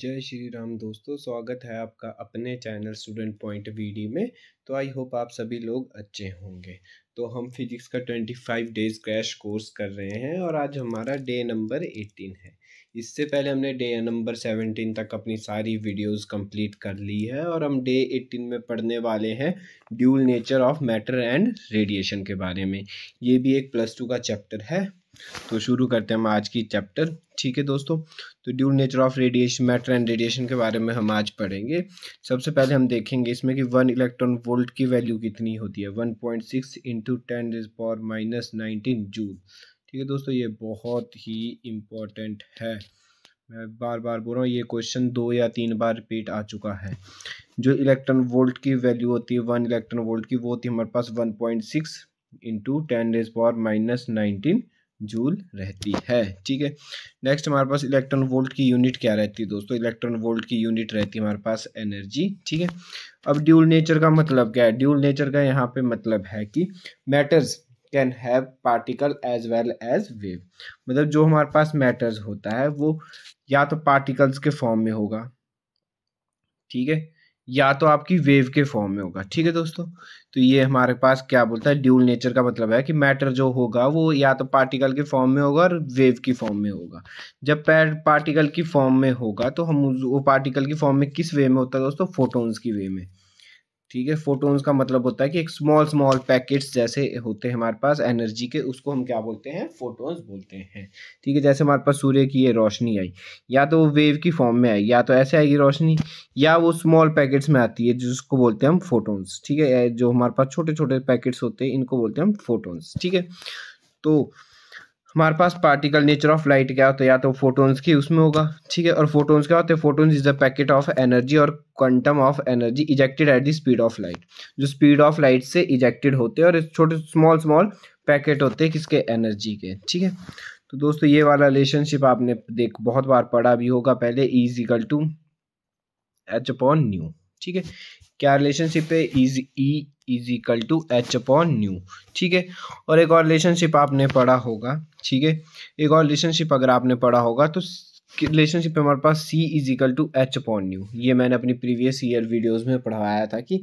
जय श्री राम दोस्तों स्वागत है आपका अपने चैनल स्टूडेंट पॉइंट वीडी में तो आई होप आप सभी लोग अच्छे होंगे तो हम फिजिक्स का twenty five days crash course कर रहे हैं और आज हमारा डे नंबर एटीन है इससे पहले हमने डे नंबर सेवनटीन तक अपनी सारी वीडियोस कंप्लीट कर ली है और हम डे एटीन में पढ़ने वाले हैं dual nature of matter and radiation के बारे में ये भी एक प्लस टू का चैप्टर है तो शुरू करते हैं हम आज की चैप्टर ठीक है दोस्तों तो dual nature of radiation matter and radiation के बारे में हम आज पढ़ेंगे सबसे पहले हम देखेंगे इसमें कि वन इलेक्ट्रॉन वोल्ट की वैल्यू कितनी होती है one point six into ten is power minus nineteen joule ठीक है दोस्तों ये बहुत ही इम्पोर्टेंट है मैं बार बार बोल रहा हूँ ये क्वेश्चन दो या तीन बार रिपीट आ चुका है जो इलेक्ट्रॉन वोल्ट की वैल्यू होती है वन इलेक्ट्रॉन वोल्ट की वो होती है हमारे पास one point six into ten is power minus nineteen joule रहती है ठीक है नेक्स्ट हमारे पास इलेक्ट्रॉन वोल्ट की यूनिट क्या रहती है दोस्तों इलेक्ट्रॉन वोल्ट की यूनिट रहती है हमारे पास एनर्जी ठीक है अब ड्यूल नेचर का मतलब क्या है ड्यूल नेचर का यहाँ पे मतलब है कि matters can have particle as well as wave मतलब जो हमारे पास मैटर्स होता है वो या तो पार्टिकल्स के फॉर्म में होगा ठीक है या तो आपकी वेव के फॉर्म में होगा ठीक है दोस्तों तो ये हमारे पास क्या बोलता है ड्यूल नेचर का मतलब है कि मैटर जो होगा वो या तो पार्टिकल के फॉर्म में होगा और वेव की फॉर्म में होगा जब पैर पार्टिकल की फॉर्म में होगा तो हम वो पार्टिकल की फॉर्म में किस वे में होता है दोस्तों फोटोन्स की वे में ठीक है फोटोन्स का मतलब होता है कि एक स्मॉल स्मॉल पैकेट्स जैसे होते हैं हमारे पास एनर्जी के उसको हम क्या बोलते हैं फोटोन्स बोलते हैं ठीक है जैसे हमारे पास सूर्य की ये रोशनी आई या तो वो वेव की फॉर्म में आई या तो ऐसे आएगी रोशनी या वो स्मॉल पैकेट्स में आती है जिसको बोलते हैं हम फोटोन्स ठीक है जो हमारे पास छोटे छोटे पैकेट्स होते हैं इनको बोलते हैं हम फोटोन्स ठीक है तो हमारे पास पार्टिकल नेचर ऑफ लाइट क्या होता है या तो फोटोन्स की उसमें होगा ठीक है और फोटोन्स क्या होते हैं photons is the packet of energy और quantum of energy ejected at the speed of light जो स्पीड ऑफ लाइट से इजेक्टेड होते हैं और छोटे स्मॉल स्मॉल पैकेट होते हैं किसके एनर्जी के ठीक है तो दोस्तों ये वाला रिलेशनशिप आपने देख बहुत बार पढ़ा भी होगा पहले is equal to H upon nu ठीक है क्या रिलेशनशिप है is E is equal to H upon nu ठीक है और एक और रिलेशनशिप आपने पढ़ा होगा ठीक है एक और रिलेशनशिप अगर आपने पढ़ा होगा तो रिलेशनशिप हमारे पास C is equal to H upon nu ये मैंने अपनी प्रीवियस ईयर वीडियोज में पढ़वाया था कि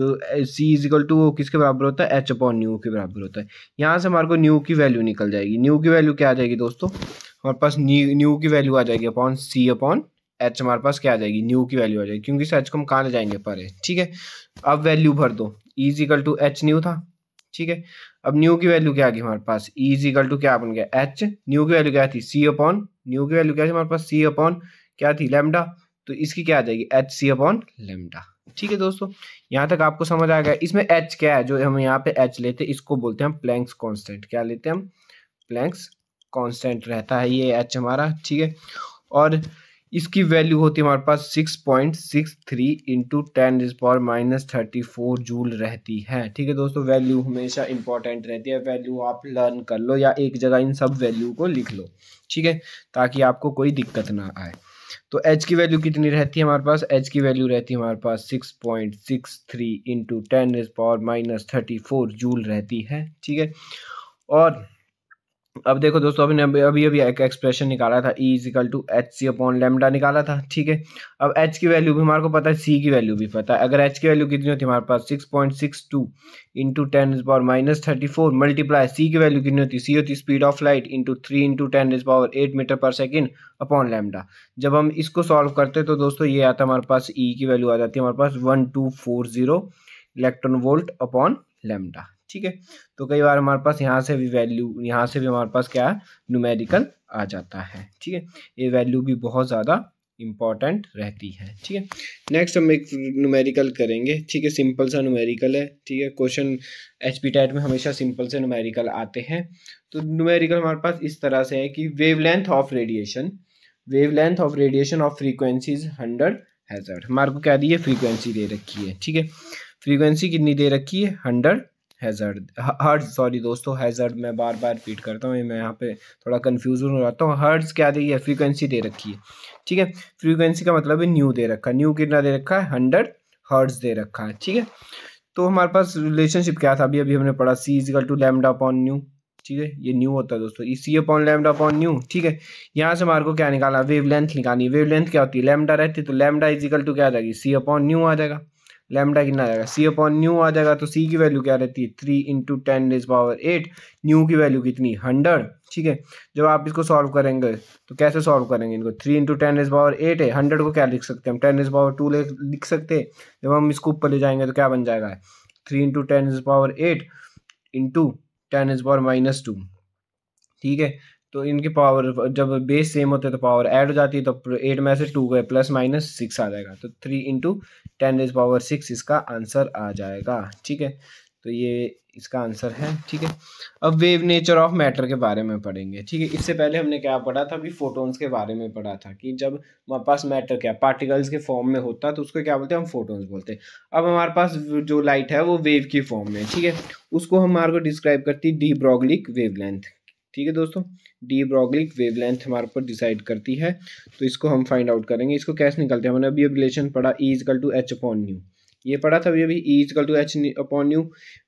जो सी इज इक्वल टू वो किसके बराबर होता है एच अपॉन न्यू के बराबर होता है यहाँ से हमारे को न्यू की वैल्यू निकल जाएगी न्यू की वैल्यू क्या आ जाएगी दोस्तों हमारे पास न्यू की वैल्यू आ जाएगी अपॉन सी अपॉन एच हमारे पास क्या आ जाएगी न्यू की वैल्यू आ जाएगी क्योंकि इस एच को हम कहाँ ले जाएंगे पर ठीक है अब वैल्यू भर दो इजिकल टू एच न्यू था ठीक है अब न्यू की वैल्यू क्या आ गई हमारे पास इजिकल टू क्या बन गया एच न्यू की वैल्यू क्या थी सी अपॉन न्यू की वैल्यू क्या थी हमारे पास सी अपॉन क्या थी लेमडा तो इसकी क्या आ जाएगी एच सी अपॉन लेमडा ठीक है दोस्तों यहाँ तक आपको समझ आ गया इसमें एच क्या है जो हम यहाँ पे एच लेते हैं इसको बोलते हैं हम प्लैंक्स कॉन्स्टेंट क्या लेते हैं हम प्लैंक्स कॉन्स्टेंट रहता है ये एच हमारा ठीक है और इसकी वैल्यू होती है हमारे पास six point six three into ten is power minus thirty four joule रहती है ठीक है दोस्तों वैल्यू हमेशा इंपॉर्टेंट रहती है वैल्यू आप लर्न कर लो या एक जगह इन सब वैल्यू को लिख लो ठीक है ताकि आपको कोई दिक्कत ना आए तो एच की वैल्यू कितनी रहती है हमारे पास एच की वैल्यू रहती है हमारे पास six point six three into ten is power minus thirty four joule रहती है ठीक है और अब देखो दोस्तों अभी अभी अभी, अभी एक एक्सप्रेशन निकाला था E equal to H C upon lambda निकाला था ठीक है अब एच की वैल्यू भी हमारे को पता है सी की वैल्यू भी पता है अगर एच की वैल्यू कितनी होती है हमारे पास six point six two into ten is power minus thirty four multiply C की वैल्यू कितनी होती है सी होती है speed of light into three into ten is power eight metre per second upon lambda जब हम इसको सॉल्व करते तो दोस्तों ये आता हमारे पास ई e की वैल्यू आ जाती है हमारे पास one two four zero electron volt upon lambda ठीक है तो कई बार हमारे पास यहाँ से भी वैल्यू यहाँ से भी हमारे पास क्या है न्यूमेरिकल आ जाता है ठीक है ये वैल्यू भी बहुत ज़्यादा इम्पॉर्टेंट रहती है ठीक है नेक्स्ट हम एक न्यूमेरिकल करेंगे ठीक है सिंपल सा न्यूमेरिकल है ठीक है क्वेश्चन एच पी टाइट में हमेशा सिंपल से न्यूमेरिकल आते हैं तो न्यूमेरिकल हमारे पास इस तरह से है कि wavelength of radiation wavelength of radiation of frequencies hundred hazard हमारे को क्या दी है फ्रीक्वेंसी दे रखी है ठीक है फ्रीक्वेंसी कितनी दे रखी है हंड्रेड हैज़र्ड हर्ड सॉरी दोस्तों हैज़र्ड मैं बार बार रिपीट करता हूँ मैं यहाँ पे थोड़ा कन्फ्यूज़ हो जाता हूँ हर्ड्स क्या दे है फ्रीक्वेंसी दे रखी है ठीक है फ्रीक्वेंसी का मतलब है न्यू दे रखा है न्यू कितना दे रखा है हंड्रेड हर्ड्स दे रखा है ठीक है तो हमारे पास रिलेशनशिप क्या था अभी अभी हमने पढ़ा C equal to lambda upon nu ठीक है ये न्यू होता है दोस्तों E C upon lambda upon nu ठीक है यहाँ से हमारे को क्या निकाला वेव लेंथ निकालनी वेव लेंथ क्या होती है लेमडा रहती है तो लेमडा इजिकल टू क्या आ जाएगी सी अपॉन न्यू आ जाएगा लेमडा कितना आ जाएगा सी अपॉन न्यू आ जाएगा तो सी की वैल्यू क्या रहती है three into ten is power eight nu की वैल्यू कितनी हंड्रेड ठीक है जब आप इसको सॉल्व करेंगे तो कैसे सॉल्व करेंगे इनको three into ten is power eight है हंड्रेड को क्या लिख सकते हैं हम टेन इज पावर टू लिख सकते हैं जब हम इसको ऊपर ले जाएंगे तो क्या बन जाएगा three into ten is power eight into ten is power minus two ठीक है तो इनकी पावर जब बेस सेम होते हैं तो पावर ऐड हो जाती है तो एट में से टू गए प्लस माइनस सिक्स आ जाएगा तो three into ten is power six इसका आंसर आ जाएगा ठीक है तो ये इसका आंसर है ठीक है अब वेव नेचर ऑफ मैटर के बारे में पढ़ेंगे ठीक है इससे पहले हमने क्या पढ़ा था अभी फोटोन्स के बारे में पढ़ा था कि जब हमारे पास मैटर क्या पार्टिकल्स के फॉर्म में होता तो उसको क्या बोलते हैं हम फोटोन्स बोलते हैं अब हमारे पास जो लाइट है वो वेव की फॉर्म में ठीक है उसको हमारे को डिस्क्राइब करती है डी ब्रॉगलिक लेंथ ठीक है दोस्तों डी ब्रॉगलिक वेवलेंथ हमारे ऊपर डिसाइड करती है तो इसको हम फाइंड आउट करेंगे इसको कैसे निकलते हैं हमने अभी रिलेशन पढ़ा E equal to H upon nu ये पढ़ा था अभी अभी E equal to H upon nu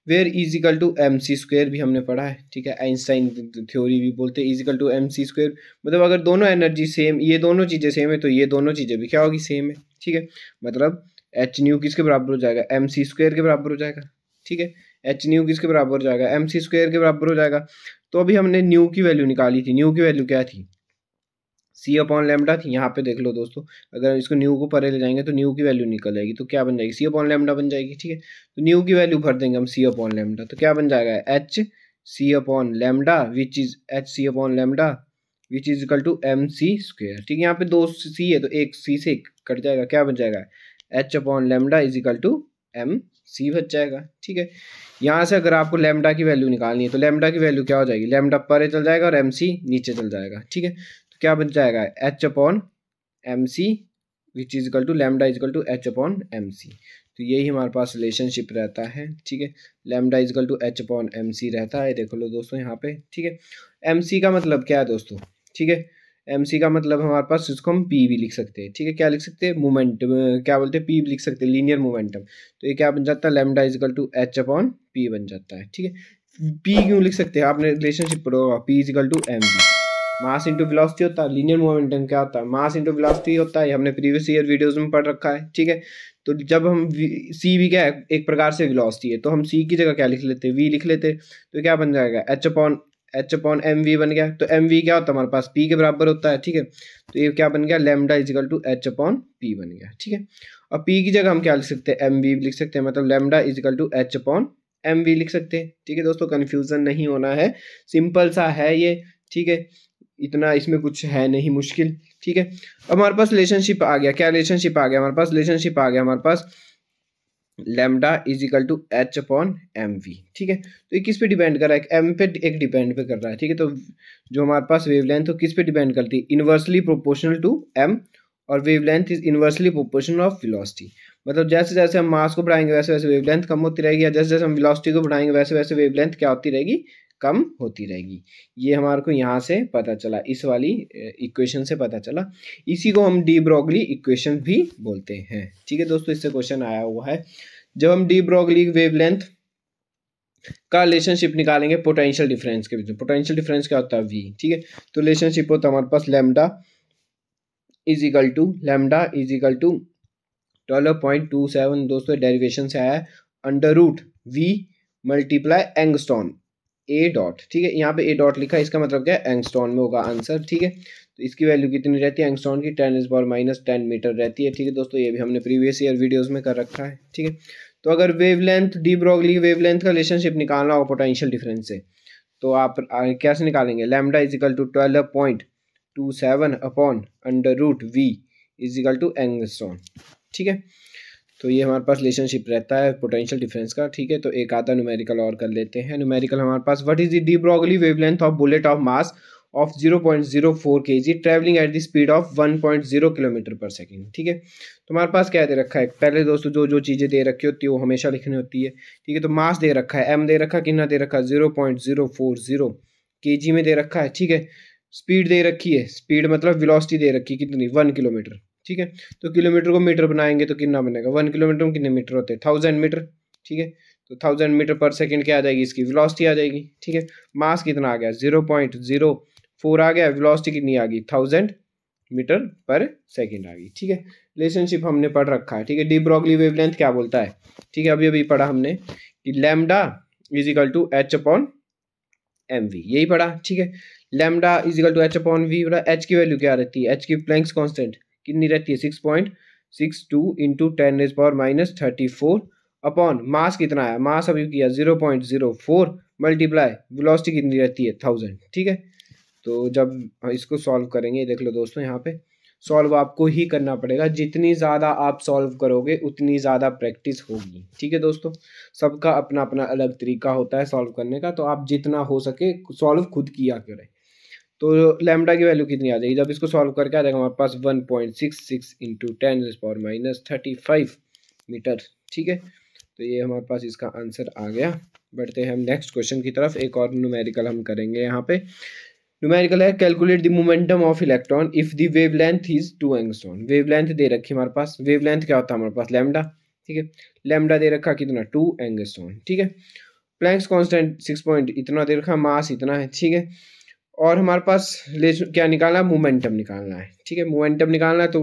where equal to M C square भी हमने पढ़ा है ठीक है आइंस्टाइन थ्योरी भी बोलते हैं equal to M C square मतलब अगर दोनों एनर्जी सेम ये दोनों चीज़ें सेम है तो ये दोनों चीज़ें भी क्या होगी सेम है ठीक है मतलब एच न्यू किसके बराबर हो जाएगा एम सी स्क्वेयर के बराबर हो जाएगा ठीक है एच न्यू किसके बराबर हो जाएगा एम सी स्क्वेयर के बराबर हो जाएगा तो अभी हमने न्यू की वैल्यू निकाली थी न्यू की वैल्यू क्या थी सी अपॉन लेमडा थी यहाँ पे देख लो दोस्तों अगर इसको न्यू को परे ले जाएंगे तो न्यू की वैल्यू निकल जाएगी तो क्या बन जाएगी सी अपॉन लेमडा बन जाएगी ठीक है तो न्यू की वैल्यू भर देंगे हम सी अपॉन लेमडा तो क्या बन जाएगा H C upon lambda which is H C upon lambda which is equal to M C square ठीक है यहाँ पे दो सी है तो एक सी से कट जाएगा क्या बन जाएगा H upon lambda is equal to M C बच जाएगा ठीक है यहाँ से अगर आपको लेमडा की वैल्यू निकालनी है तो लेमडा की वैल्यू क्या हो जाएगी लेमडा पर चल जाएगा और एम सी नीचे चल जाएगा ठीक है तो क्या बच जाएगा H upon M C which is equal to lambda is equal to H upon M C तो यही हमारे पास रिलेशनशिप रहता है ठीक है lambda is equal to H upon M C रहता है देखो लो दोस्तों यहाँ पे ठीक है एम सी का मतलब क्या है दोस्तों ठीक है एम सी का मतलब हमारे पास इसको हम पी भी लिख सकते हैं ठीक है क्या लिख सकते हैं मोमेंटम क्या बोलते हैं पी भी लिख सकते हैं लीनियर मोमेंटम तो ये क्या बन जाता है lambda is equal to H upon P बन जाता है ठीक है पी क्यों लिख सकते हैं आपने रिलेशनशिप पर होगा P is equal to M G mass into velocity होता है लीनियर मोमेंटम क्या होता है मास इंटू वेलोसिटी होता है हमने प्रीवियस ईयर वीडियोज में पढ़ रखा है ठीक है तो जब हम सी भी क्या है एक प्रकार से वेलोसिटी है तो हम सी की जगह क्या लिख लेते हैं वी लिख लेते तो क्या बन जाएगा H upon H upon M V बन गया तो एम वी क्या होता है हमारे पास पी के बराबर होता है ठीक है तो ये क्या बन गया lambda is equal to H upon P बन गया ठीक है और पी की जगह हम क्या लिख सकते हैं एम वी लिख सकते हैं मतलब lambda is equal to H upon M V लिख सकते हैं ठीक है दोस्तों कन्फ्यूज़न नहीं होना है सिंपल सा है ये ठीक है इतना इसमें कुछ है नहीं मुश्किल ठीक है अब हमारे पास रिलेशनशिप आ गया क्या रिलेशनशिप आ गया हमारे पास रिलेशनशिप आ गया हमारे पास lambda is equal to H upon M V ठीक है तो ये किस पे डिपेंड कर रहा है एम पे एक डिपेंड पे कर रहा है ठीक है तो जो हमारे पास वेव लेंथ हो किस पे डिपेंड करती है इन्वर्सली प्रोपोर्शनल टू एम और wavelength is inversely proportional of velocity मतलब जैसे जैसे हम मास को बढ़ाएंगे वैसे वैसे वेव लेंथ कम होती रहेगी या जैसे जैसे हम विलॉसिटी को बढ़ाएंगे वैसे वैसे वेव लेंथ क्या होती रहेगी कम होती रहेगी ये हमारे को यहाँ से पता चला इस वाली इक्वेशन से पता चला इसी को हम डी ब्रोगली इक्वेशन भी बोलते हैं ठीक है दोस्तों इससे क्वेश्चन आया हुआ है जब हम डी ब्रॉगली वेवलेंथ का रिलेशनशिप निकालेंगे पोटेंशियल डिफरेंस के बीच में पोटेंशियल डिफरेंस क्या होता है वी ठीक है तो रिलेशनशिप होता है हमारे पास lambda is equal to lambda is equal to twelve point two seven दोस्तों डेरिवेशन से आया है under root V multiply angstrom A dot ठीक है यहाँ पे ए डॉट लिखा इसका मतलब क्या है एंगस्टॉन में होगा आंसर ठीक है तो इसकी वैल्यू कितनी रहती है एंगस्टॉन की ten is power minus ten metre रहती है ठीक है दोस्तों ये भी हमने प्रीवियस ईयर वीडियोज़ में कर रखा है ठीक है तो अगर वेवलेंथ डी ब्रॉगली वेवलेंथ का रिलेशनशिप निकालना होगा पोटेंशियल डिफरेंस से तो आप कैसे निकालेंगे lambda is equal to twelve point two seven upon under root V is equal to angstrom ठीक है तो ये हमारे पास रिलेशनशिप रहता है पोटेंशियल डिफरेंस का ठीक है तो एक आता न्यूमेरिकल और कर लेते हैं न्यूमेरिकल हमारे पास what is the de Broglie wavelength of bullet of mass of 0.04 KG travelling at the speed of 1.0 kilometre per second ठीक है तो हमारे पास क्या दे रखा है पहले दोस्तों जो जो चीज़ें दे रखी होती है वो हमेशा लिखनी होती है ठीक है तो मास दे रखा है एम दे रखा कितना दे रखा zero point zero four zero K G में दे रखा है ठीक है स्पीड दे रखी है स्पीड मतलब विलोसिटी दे रखी है कितनी वन किलोमीटर ठीक है तो किलोमीटर को मीटर बनाएंगे तो कितना बनेगा वन किलोमीटर में कितने मीटर होते हैं थाउजेंड मीटर ठीक है तो थाउजेंड मीटर पर सेकेंड क्या आ जाएगी इसकी विलॉसिटी आ जाएगी ठीक है मास कितना आ गया जीरो पॉइंट जीरो फोर आ गया वेलोसिटी कितनी आ गई थाउजेंड मीटर पर सेकेंड आ गई ठीक है रिलेशनशिप हमने पढ़ रखा है ठीक है डी ब्रॉगली वेवलेंथ क्या बोलता है ठीक है अभी अभी पढ़ा हमने कि lambda is equal to H upon M V यही पढ़ा ठीक है lambda is equal to H upon V H की वैल्यू क्या रहती है एच की प्लैंक्स कॉन्स्टेंट कितनी रहती है six point six two into ten raise power minus thirty four upon mass कितना आया मास अभी किया zero point zero four multiply velocity कितनी रहती है थाउजेंड ठीक है तो जब इसको सॉल्व करेंगे देख लो दोस्तों यहाँ पे सॉल्व आपको ही करना पड़ेगा जितनी ज़्यादा आप सॉल्व करोगे उतनी ज़्यादा प्रैक्टिस होगी ठीक है दोस्तों सबका अपना अपना अलग तरीका होता है सॉल्व करने का तो आप जितना हो सके सॉल्व खुद किया करें तो लेमडा की वैल्यू कितनी आ जाएगी जब इसको सॉल्व करके आ जाएगा हमारे पास one point six six into ten power minus thirty five metre ठीक है तो ये हमारे पास इसका आंसर आ गया बढ़ते हैं हम नेक्स्ट क्वेश्चन की तरफ एक और न्यूमेरिकल हम करेंगे यहाँ पे न्यूमेरिकल है calculate the momentum of electron if the wavelength is two angstrom wavelength दे रखी हमारे पास वेव लेंथ क्या होता है हमारे पास लेमडा ठीक है लेमडा दे रखा कितना टू एंगस्ट्रॉन ठीक है प्लैंक्स कॉन्स्टेंट सिक्स पॉइंट इतना दे रखा मास इतना है ठीक है और हमारे पास क्या निकालना है मोमेंटम निकालना है ठीक है मोमेंटम निकालना है तो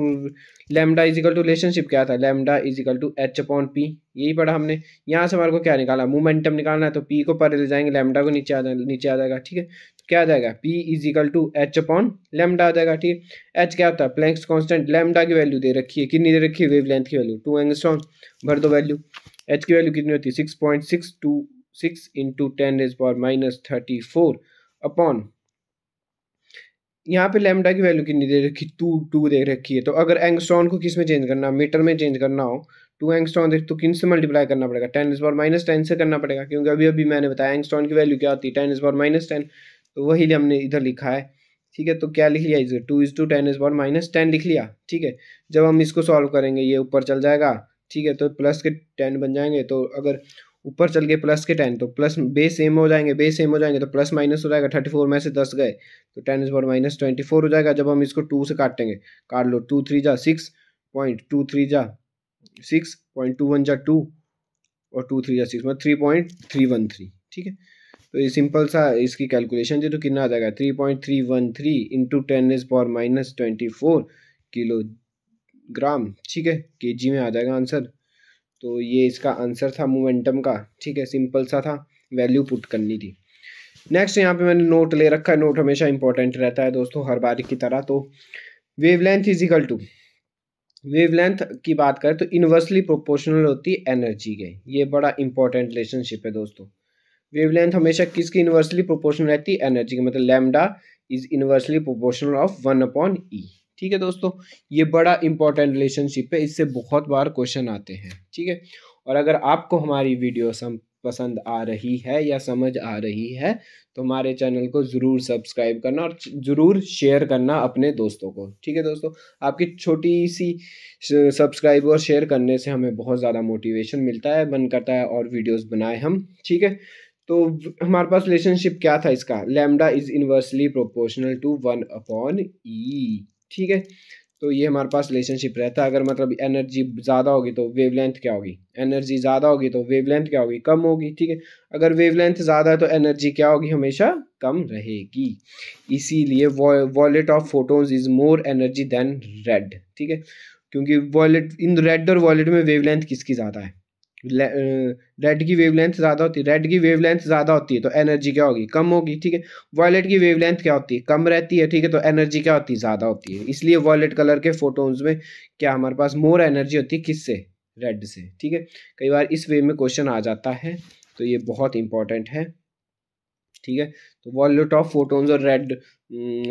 लेमडा इजिकल टू रिलेशनशिप क्या था lambda is equal to H upon P यही पढ़ा हमने यहाँ से हमारे को क्या निकालना है मोमेंटम निकालना है तो पी को पर ले जाएंगे लेमडा को नीचे आ जाएगा नीचे आ जाएगा ठीक है तो क्या आ जाएगा P is equal to H upon lambda आ जाएगा ठीक है एच क्या होता है प्लैंक्स कॉन्स्टेंट लेमडा की वैल्यू दे रखी है कितनी दे रखी है वेव लेंथ की वैल्यू टू एंगस्ट्रॉन भर दो वैल्यू एच की वैल्यू कितनी होती है six point six two six into ten is power minus thirty four upon यहाँ पे लेमडा की वैल्यू कितनी दे रखी टू टू दे रखी है तो अगर एंगस्ट्रॉन को किस में चेंज करना मीटर में चेंज करना हो टू एंगस्ट्रॉन देख तो किन से मल्टीप्लाई करना पड़ेगा ten is power minus ten से करना पड़ेगा क्योंकि अभी अभी मैंने बताया एंगस्ट्रॉन की वैल्यू क्या होती है ten is power minus ten तो वही लिए हमने इधर लिखा है ठीक है तो क्या लिख लिया इसे two is two ten is power minus ten लिख लिया ठीक है जब हम इसको सॉल्व करेंगे ये ऊपर चल जाएगा ठीक है तो प्लस के टेन बन जाएंगे तो अगर ऊपर चल गए प्लस के टेन तो प्लस बे सेम हो जाएंगे बे सेम हो जाएंगे तो प्लस माइनस हो जाएगा थर्टी फोर में से दस गए तो ten is power minus twenty four हो जाएगा जब हम इसको टू से काटेंगे काट लो टू थ्री जा सिक्स पॉइंट टू थ्री जा सिक्स पॉइंट टू वन जा टू और टू थ्री जा सिक्स मतलब three point three one three ठीक है तो ये सिंपल सा इसकी कैलकुलेशन थी तो कितना आ जाएगा three point three one three into ten is power minus twenty four kilogram ठीक है के जी में आ जाएगा आंसर तो ये इसका आंसर था मोमेंटम का ठीक है सिंपल सा था वैल्यू पुट करनी थी नेक्स्ट यहाँ पे मैंने नोट ले रखा है नोट हमेशा इंपॉर्टेंट रहता है दोस्तों हर बार की तरह तो वेवलेंथ इजिकल टू लेंथ की बात करें तो इनवर्सली प्रोपोर्शनल होती है एनर्जी के ये बड़ा इंपॉर्टेंट रिलेशनशिप है दोस्तों लेंथ हमेशा किसकी इन्वर्सली प्रोपोर्शनल रहती है एनर्जी के मतलब lambda is inversely proportional of one upon E ठीक है दोस्तों ये बड़ा इंपॉर्टेंट रिलेशनशिप है इससे बहुत बार क्वेश्चन आते हैं ठीक है और अगर आपको हमारी वीडियो सम पसंद आ रही है या समझ आ रही है तो हमारे चैनल को ज़रूर सब्सक्राइब करना और ज़रूर शेयर करना अपने दोस्तों को ठीक है दोस्तों आपकी छोटी सी सब्सक्राइब और शेयर करने से हमें बहुत ज़्यादा मोटिवेशन मिलता है मन करता है और वीडियोस बनाए हम ठीक है तो हमारे पास रिलेशनशिप क्या था इसका lambda is inversely proportional to one upon E ठीक है तो ये हमारे पास रिलेशनशिप रहता है अगर मतलब एनर्जी ज़्यादा होगी तो वेवलेंथ क्या होगी एनर्जी ज़्यादा होगी तो वेवलेंथ क्या होगी कम होगी ठीक है अगर वेवलेंथ ज़्यादा है तो एनर्जी क्या होगी हमेशा कम रहेगी इसीलिए violet of photons is more energy than red ठीक है क्योंकि वॉलेट इन रेड और वॉलेट में वेवलेंथ किसकी ज़्यादा है रेड की वेवलेंथ ज़्यादा होती है रेड की वेवलेंथ ज़्यादा होती है तो एनर्जी क्या होगी कम होगी ठीक है वॉयलेट की वेवलेंथ क्या होती है कम रहती है ठीक है तो एनर्जी क्या होती है ज़्यादा होती है इसलिए वॉयलेट कलर के फोटोन्स में क्या हमारे पास मोर एनर्जी होती है किससे रेड से ठीक है कई बार इस वे में क्वेश्चन आ जाता है तो ये बहुत इंपॉर्टेंट है ठीक है तो वॉलेट ऑफ फोटोन्स और रेड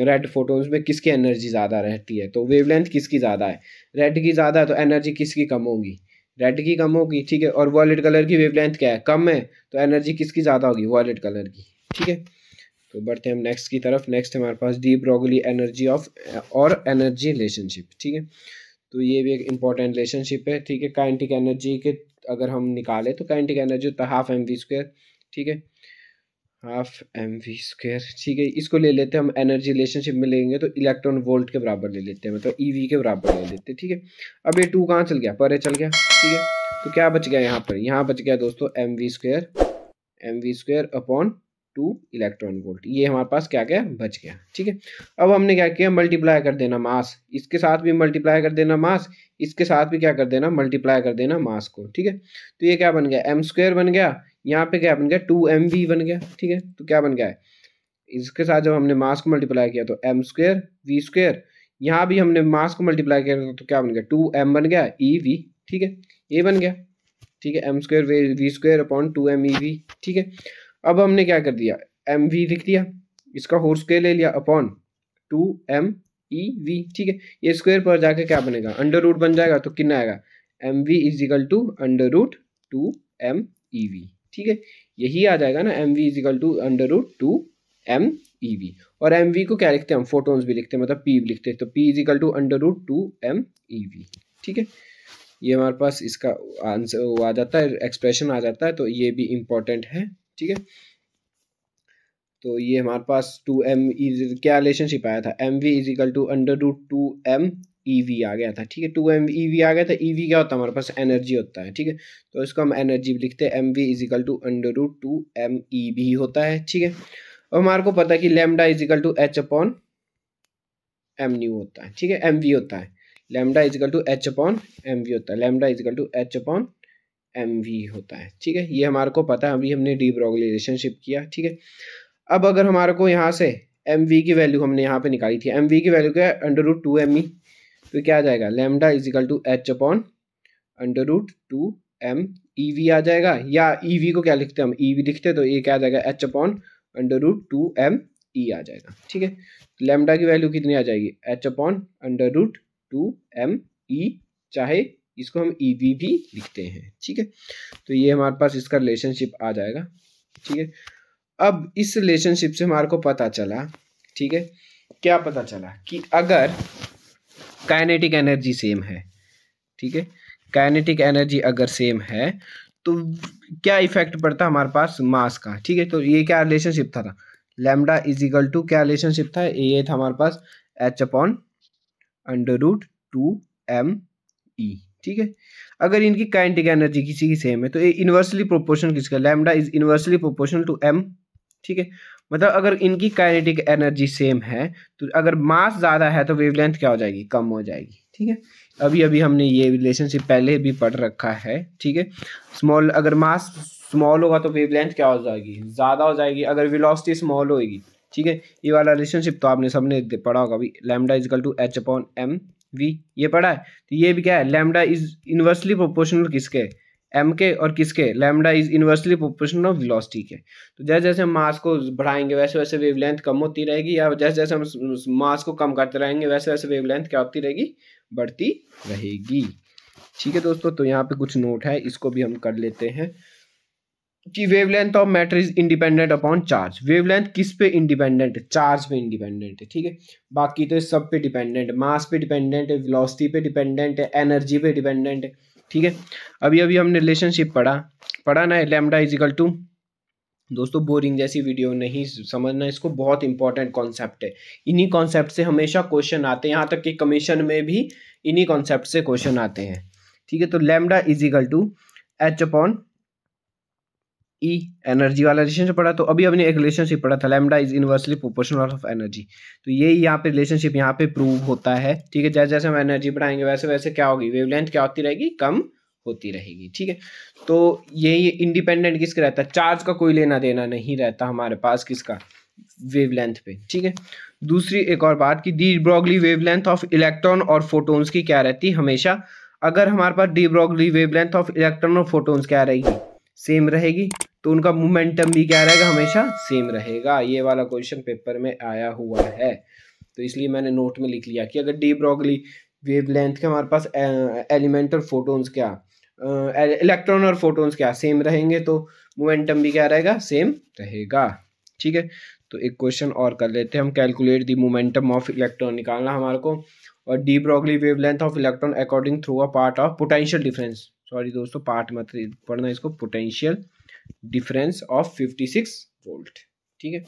रेड फोटोन्स में किसकी एनर्जी ज़्यादा रहती है तो वेवलेंथ किसकी ज़्यादा है रेड की ज़्यादा है तो एनर्जी किसकी कम होगी रेड की कम होगी ठीक है और वॉलेट कलर की वेवलेंथ क्या है कम है तो एनर्जी किसकी ज़्यादा होगी वॉलेट कलर की ठीक है तो बढ़ते हैं हम नेक्स्ट की तरफ नेक्स्ट हमारे पास डीप रोगली एनर्जी ऑफ और एनर्जी रिलेशनशिप ठीक है तो ये भी एक इंपॉर्टेंट रिलेशनशिप है ठीक है काइंटिक एनर्जी के अगर हम निकालें तो काइंटिक एनर्जी होता है हाफ एम वी स्क्वेयर ठीक है हाफ एम वी स्क्र ठीक है इसको ले लेते हैं हम एनर्जी रिलेशनशिप में लेंगे तो इलेक्ट्रॉन वोल्ट के बराबर ले लेते हैं मतलब ई e वी के बराबर ले लेते हैं ठीक है अब ये टू कहाँ चल गया पर चल गया ठीक है तो क्या बच गया यहाँ पर यहाँ बच गया दोस्तों M V square M V square upon two electron volt ये हमारे पास क्या क्या बच गया ठीक है अब हमने क्या किया मल्टीप्लाई कर देना मास इसके साथ भी मल्टीप्लाई कर देना मास इसके साथ भी क्या कर देना मल्टीप्लाई कर देना मास को ठीक है तो ये क्या बन गया एम स्क्वायर बन गया यहाँ पे क्या बन गया टू एम वी बन गया ठीक है तो क्या बन गया है इसके साथ जब हमने मास को मल्टीप्लाई किया तो एम स्क्वेयर वी स्क्वेयर यहाँ भी हमने मास को मल्टीप्लाई किया तो क्या बन गया टू एम बन गया ई e वी ठीक है ये बन गया ठीक है M square V square upon two M E V ठीक है अब हमने क्या कर दिया एम वी लिख दिया इसका होल स्क्वेयर ले लिया upon two M E V ठीक है ये स्क्वेयर पर जाके क्या बनेगा अंडर रूट बन जाएगा तो कितना आएगा M V is equal to under root two M E V ठीक है यही आ जाएगा ना M V is equal to under root two M E V और एम वी को क्या लिखते हैं हम फोटोन्स भी लिखते हैं मतलब पी लिखते हैं तो P is equal to under root two M E V ठीक है ये हमारे पास इसका आंसर वो आ जाता है एक्सप्रेशन आ जाता है तो ये भी इम्पोर्टेंट है ठीक है तो ये हमारे पास टू एम e क्या रिलेशनशिप आया था M V is equal to under root two M E e आ गया था ठीक है टू एम ई e आ गया था ई e क्या होता है हमारे पास एनर्जी होता है ठीक है तो इसको हम एनर्जी भी लिखते हैं M V is equal to under root two M E भी होता है ठीक है और हमारे को पता है कि lambda is equal to H upon M nu होता है ठीक है एम वी होता है lambda is equal to H upon M V होता है lambda is equal to H upon M V होता है ठीक है ये हमारे को पता है अभी हमने डी रिलेशनशिप किया ठीक है अब अगर हमारे को यहाँ से एम वी की वैल्यू हमने यहाँ पे निकाली थी एम वी की वैल्यू क्या है under root two M E तो क्या आ जाएगा lambda is to H upon under root two M E V आ जाएगा या ई e वी को क्या लिखते हैं हम ई e वी लिखते तो ये क्या आ जाएगा H upon under root two M E आ जाएगा ठीक है लेमडा तो की वैल्यू कितनी आ जाएगी H upon under root two M E चाहे इसको हम ई e वी भी लिखते हैं ठीक है तो ये हमारे पास इसका रिलेशनशिप आ जाएगा ठीक है अब इस रिलेशनशिप से हमारे को पता चला ठीक है क्या पता चला कि अगर काइनेटिक एनर्जी सेम है ठीक है काइनेटिक एनर्जी अगर सेम है तो क्या इफेक्ट पड़ता हमारे पास मास का ठीक है तो ये क्या रिलेशनशिप था, था? लेमडा इज इक्वल टू क्या रिलेशनशिप था ये था हमारे पास H upon under root two M E ठीक है अगर इनकी काइनेटिक एनर्जी किसी की सेम है तो ये इन्वर्सली प्रोपोर्शनल किसका lambda is inversely proportional to M ठीक है मतलब अगर इनकी काइनेटिक एनर्जी सेम है तो अगर मास ज़्यादा है तो वेवलेंथ क्या हो जाएगी कम हो जाएगी ठीक है अभी अभी हमने ये रिलेशनशिप पहले भी पढ़ रखा है ठीक है स्मॉल अगर मास स्मॉल होगा तो वेवलेंथ क्या हो जाएगी ज़्यादा हो जाएगी अगर वेलोसिटी स्मॉल होगी ठीक है ये वाला रिलेशनशिप तो आपने सबने पढ़ा होगा अभी lambda is equal to H upon M V ये पढ़ा है तो ये भी क्या है लेमडा इज इनवर्सली प्रोपोर्शनल किसके एम के और किसके lambda is inversely proportional of velocity के तो जैसे जैसे हम मास को बढ़ाएंगे वैसे वैसे वेवलेंथ कम होती रहेगी या जैसे जैसे हम मास को कम करते रहेंगे वैसे वैसे वेवलेंथ क्या होती रहेगी बढ़ती रहेगी ठीक है दोस्तों तो यहाँ पे कुछ नोट है इसको भी हम कर लेते हैं कि wavelength of matter is independent upon charge wavelength किस पे इंडिपेंडेंट है चार्ज पे इंडिपेंडेंट है ठीक है बाकी तो सब पे डिपेंडेंट है मास पे डिपेंडेंट है वेलोसिटी पे डिपेंडेंट है एनर्जी पे डिपेंडेंट है ठीक है अभी अभी हमने रिलेशनशिप पढ़ा पढ़ा ना लेमडा इजिकल टू दोस्तों बोरिंग जैसी वीडियो नहीं समझना इसको बहुत इंपॉर्टेंट कॉन्सेप्ट है इन्हीं कॉन्सेप्ट से हमेशा क्वेश्चन आते हैं यहाँ तक कि कमीशन में भी इन्हीं कॉन्सेप्ट से क्वेश्चन आते हैं ठीक है तो lambda is equal to H upon E e, energy वाला रिलेशनशिप पढ़ा तो अभी हमने एक रिलेशनशिप पढ़ा था lambda is inversely proportional of energy तो यही यहाँ पे रिलेशनशिप यहाँ पे प्रूव होता है ठीक है जैसे जैसे हम एनर्जी बढ़ाएंगे वैसे वैसे क्या होगी वेवलेंथ क्या होती रहेगी कम होती रहेगी ठीक है तो यही इंडिपेंडेंट किसका रहता है चार्ज का कोई लेना देना नहीं रहता हमारे पास किसका लेंथ पे ठीक है दूसरी एक और बात की de Broglie length of electron और फोटोन्स की क्या रहती हमेशा अगर हमारे पास de Broglie length of electron और फोटोन्स क्या रहेगी सेम रहेगी तो उनका मोमेंटम भी क्या रहेगा हमेशा सेम रहेगा ये वाला क्वेश्चन पेपर में आया हुआ है तो इसलिए मैंने नोट में लिख लिया कि अगर डी ब्रॉगली वेवलेंथ के हमारे पास एलिमेंट और फोटोन्स क्या इलेक्ट्रॉन और फोटोन्स क्या सेम रहेंगे तो मोमेंटम भी क्या रहेगा सेम रहेगा ठीक है तो एक क्वेश्चन और कर लेते हैं हम calculate the momentum of electron निकालना हमारे को और de Broglie wavelength of electron according through a part of potential difference sorry दोस्तों पार्ट मत पढ़ना इसको potential difference of fifty six volt ठीक है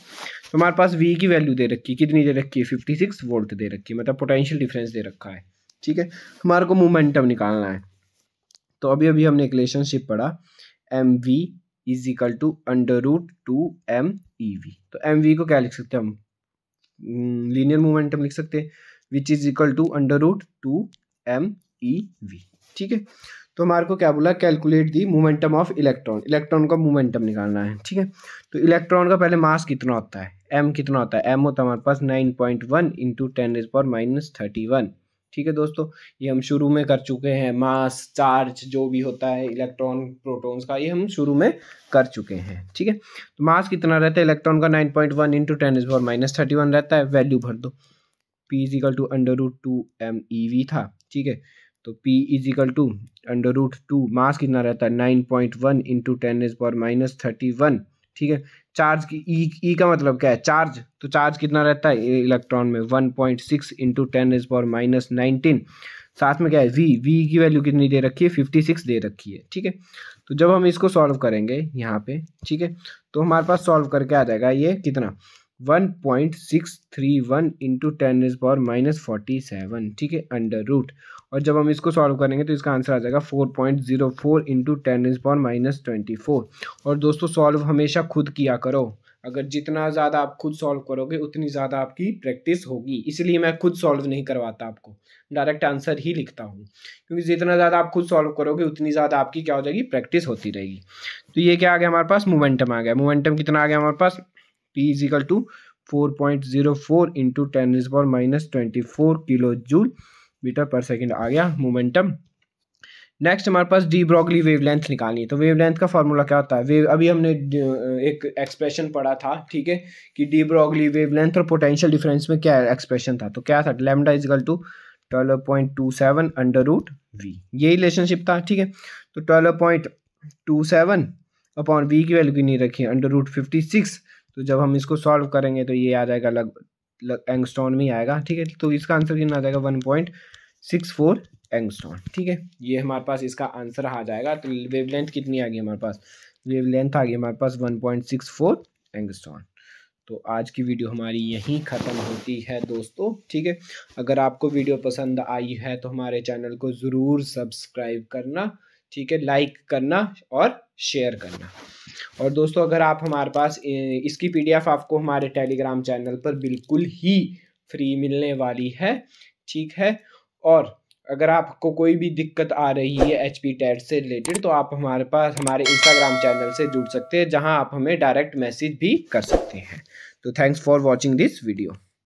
तो हमारे पास वी की वैल्यू दे रखी है कितनी दे रखी है फिफ्टी सिक्स वोल्ट दे रखी है मतलब पोटेंशियल डिफरेंस दे रखा है ठीक है हमारे को मोमेंटम निकालना है तो अभी अभी हमने रिलेशनशिप पढ़ा M V is equal to under root two M E V तो एम वी को क्या लिख सकते हैं हम लीनियर hmm, मोमेंटम लिख सकते हैं which is equal to under root two M E V ठीक है तो हमारे को क्या बोला calculate the momentum of electron electron का मोमेंटम निकालना है ठीक है तो इलेक्ट्रॉन का पहले मास कितना होता है एम कितना होता है एम होता है हमारे पास nine point one into ten is power minus thirty one ठीक है दोस्तों ये हम शुरू में कर चुके हैं मास चार्ज जो भी होता है इलेक्ट्रॉन प्रोटॉन्स का ये हम शुरू में कर चुके हैं ठीक है तो मास कितना रहता है इलेक्ट्रॉन का nine point one into ten is power minus thirty one रहता है वैल्यू भर दो P to under root two M E V था ठीक है तो P is equal to under root two mass कितना रहता है nine point one into ten is power minus thirty one ठीक है चार्ज की e, e का मतलब क्या है चार्ज तो चार्ज कितना रहता है इलेक्ट्रॉन में one point six into ten is power minus nineteen साथ में क्या है V V की वैल्यू कितनी दे रखी है फिफ्टी सिक्स दे रखी है ठीक है तो जब हम इसको सॉल्व करेंगे यहाँ पे ठीक है तो हमारे पास सॉल्व करके आ जाएगा ये कितना one point six three one into ten is power minus forty seven ठीक है अंडर रूट और जब हम इसको सॉल्व करेंगे तो इसका आंसर आ जाएगा four point zero four into ten is power minus twenty four और दोस्तों सॉल्व हमेशा खुद किया करो अगर जितना ज़्यादा आप खुद सॉल्व करोगे उतनी ज़्यादा आपकी प्रैक्टिस होगी इसलिए मैं खुद सॉल्व नहीं करवाता आपको डायरेक्ट आंसर ही लिखता हूँ क्योंकि जितना ज़्यादा आप खुद सॉल्व करोगे उतनी ज़्यादा आपकी क्या हो जाएगी प्रैक्टिस होती रहेगी तो ये क्या आ गया हमारे पास मोमेंटम आ गया मोमेंटम कितना आ गया हमारे पास P is equal to four point zero four into ten is power minus twenty four kilo joule metre per second आ गया मोमेंटम नेक्स्ट हमारे पास डी ब्रॉगली वेवलेंथ निकालनी है तो वेवलेंथ का फॉर्मूला क्या होता है वेव अभी हमने एक एक्सप्रेशन पढ़ा था ठीक है कि डी ब्रॉगली वेवलेंथ और पोटेंशियल डिफरेंस में क्या एक्सप्रेशन था तो क्या था lambda is equal to twelve point two seven under root V ये रिलेशनशिप था ठीक है तो twelve point two seven upon V की वैल्यू की नहीं रखी अंडर रूट फिफ्टी सिक्स तो जब हम इसको सॉल्व करेंगे तो ये आ जाएगा लगभग एंगस्टॉन में आएगा ठीक है तो इसका आंसर कितना आ जाएगा one point six four angstrom ठीक है ये हमारे पास इसका आंसर आ जाएगा तो वेवलेंथ कितनी आ गई हमारे पास वेवलेंथ आ गई हमारे पास one point six four angstrom तो आज की वीडियो हमारी यहीं ख़त्म होती है दोस्तों ठीक है अगर आपको वीडियो पसंद आई है तो हमारे चैनल को ज़रूर सब्सक्राइब करना ठीक है लाइक करना और शेयर करना और दोस्तों अगर आप हमारे पास इसकी पीडीएफ आपको हमारे टेलीग्राम चैनल पर बिल्कुल ही फ्री मिलने वाली है ठीक है और अगर आपको कोई भी दिक्कत आ रही है एच पी टैट से रिलेटेड तो आप हमारे पास हमारे इंस्टाग्राम चैनल से जुड़ सकते हैं जहां आप हमें डायरेक्ट मैसेज भी कर सकते हैं तो thanks for watching this video